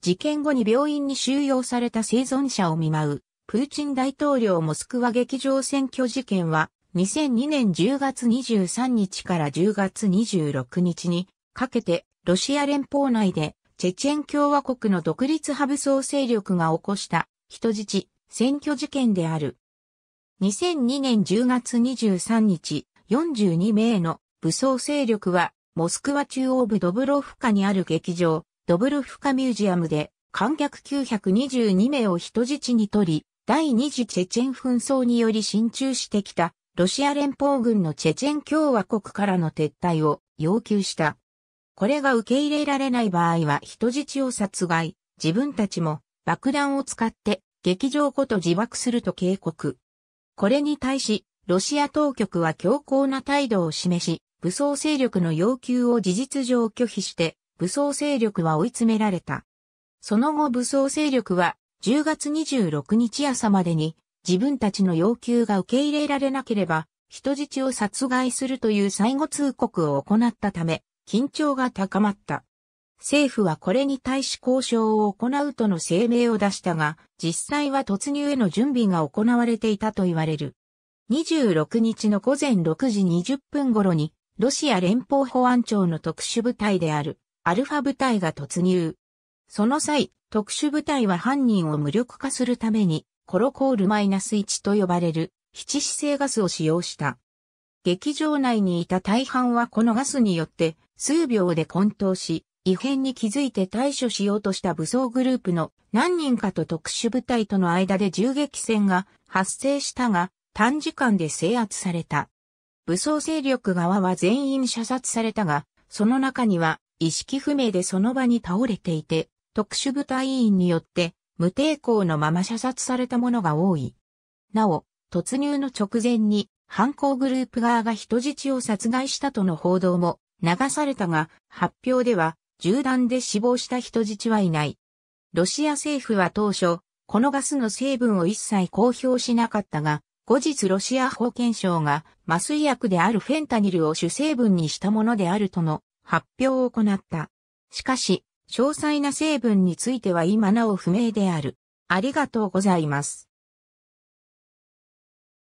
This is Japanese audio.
事件後に病院に収容された生存者を見舞う、プーチン大統領モスクワ劇場選挙事件は、2002年10月23日から10月26日にかけて、ロシア連邦内で、チェチェン共和国の独立派武装勢力が起こした人質、選挙事件である。2002年10月23日、42名の武装勢力は、モスクワ中央部ドブロフカにある劇場、ドブルフカミュージアムで観客922名を人質に取り、第二次チェチェン紛争により進駐してきたロシア連邦軍のチェチェン共和国からの撤退を要求した。これが受け入れられない場合は人質を殺害、自分たちも爆弾を使って劇場ごと自爆すると警告。これに対し、ロシア当局は強硬な態度を示し、武装勢力の要求を事実上拒否して、武装勢力は追い詰められた。その後武装勢力は10月26日朝までに自分たちの要求が受け入れられなければ人質を殺害するという最後通告を行ったため緊張が高まった。政府はこれに対し交渉を行うとの声明を出したが、実際は突入への準備が行われていたと言われる。26日の午前6時20分頃に、ロシア連邦保安庁の特殊部隊であるアルファ部隊が突入。その際、特殊部隊は犯人を無力化するために、コロコール -1 と呼ばれる、七死勢ガスを使用した。劇場内にいた大半はこのガスによって、数秒で混沌し、異変に気づいて対処しようとした武装グループの何人かと特殊部隊との間で銃撃戦が発生したが、短時間で制圧された。武装勢力側は全員射殺されたが、その中には意識不明でその場に倒れていて、特殊部隊員によって無抵抗のまま射殺されたものが多い。なお、突入の直前に犯行グループ側が人質を殺害したとの報道も流されたが、発表では銃弾で死亡した人質はいない。ロシア政府は当初、このガスの成分を一切公表しなかったが、後日ロシア保健省が麻酔薬であるフェンタニルを主成分にしたものであるとの発表を行った。しかし、詳細な成分については今なお不明である。ありがとうございます。